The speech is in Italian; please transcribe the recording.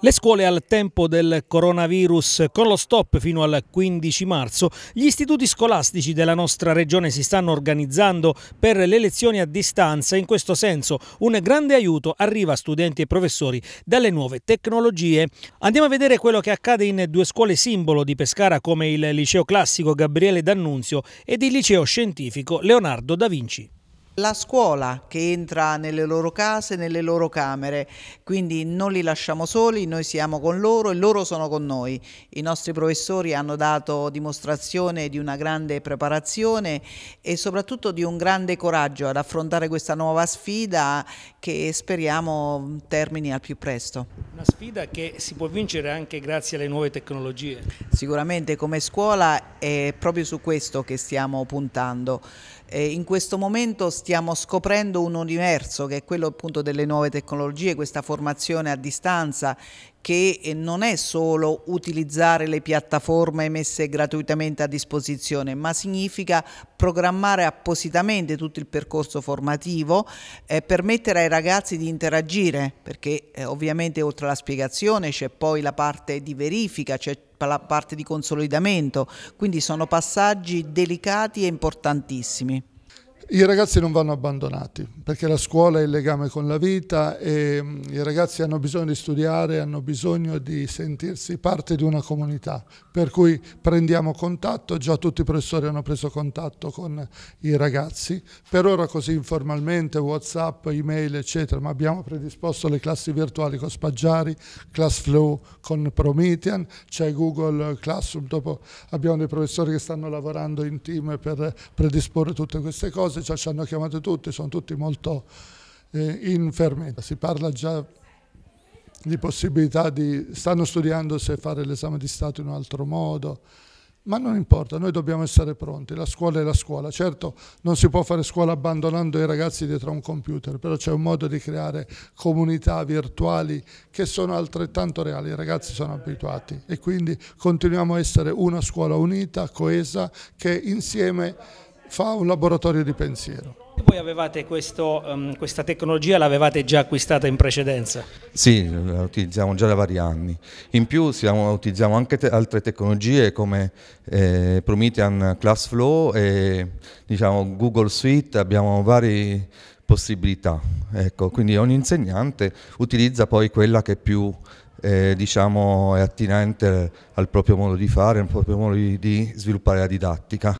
Le scuole al tempo del coronavirus con lo stop fino al 15 marzo, gli istituti scolastici della nostra regione si stanno organizzando per le lezioni a distanza, in questo senso un grande aiuto arriva a studenti e professori dalle nuove tecnologie. Andiamo a vedere quello che accade in due scuole simbolo di Pescara come il liceo classico Gabriele D'Annunzio ed il liceo scientifico Leonardo da Vinci la scuola che entra nelle loro case, nelle loro camere, quindi non li lasciamo soli, noi siamo con loro e loro sono con noi. I nostri professori hanno dato dimostrazione di una grande preparazione e soprattutto di un grande coraggio ad affrontare questa nuova sfida che speriamo termini al più presto. Una sfida che si può vincere anche grazie alle nuove tecnologie. Sicuramente come scuola è proprio su questo che stiamo puntando. In questo momento stiamo scoprendo un universo che è quello appunto delle nuove tecnologie, questa formazione a distanza che eh, non è solo utilizzare le piattaforme messe gratuitamente a disposizione, ma significa programmare appositamente tutto il percorso formativo, eh, permettere ai ragazzi di interagire, perché eh, ovviamente oltre alla spiegazione c'è poi la parte di verifica, c'è la parte di consolidamento, quindi sono passaggi delicati e importantissimi. I ragazzi non vanno abbandonati perché la scuola è il legame con la vita e mm, i ragazzi hanno bisogno di studiare, hanno bisogno di sentirsi parte di una comunità, per cui prendiamo contatto, già tutti i professori hanno preso contatto con i ragazzi, per ora così informalmente, Whatsapp, email eccetera, ma abbiamo predisposto le classi virtuali con Spaggiari, Classflow con Promethean, c'è Google Classroom, dopo abbiamo dei professori che stanno lavorando in team per predisporre tutte queste cose cose, già ci hanno chiamato tutti, sono tutti molto eh, in fermento. Si parla già di possibilità di... stanno studiando se fare l'esame di Stato in un altro modo, ma non importa, noi dobbiamo essere pronti, la scuola è la scuola. Certo non si può fare scuola abbandonando i ragazzi dietro a un computer, però c'è un modo di creare comunità virtuali che sono altrettanto reali, i ragazzi sono abituati e quindi continuiamo a essere una scuola unita, coesa, che insieme fa un laboratorio di pensiero. E voi avevate questo, um, questa tecnologia, l'avevate già acquistata in precedenza? Sì, la utilizziamo già da vari anni. In più siamo, utilizziamo anche te altre tecnologie come eh, Promethean Classflow e diciamo, Google Suite, abbiamo varie possibilità. Ecco, quindi ogni insegnante utilizza poi quella che più eh, diciamo, è attinente al proprio modo di fare, al proprio modo di, di sviluppare la didattica.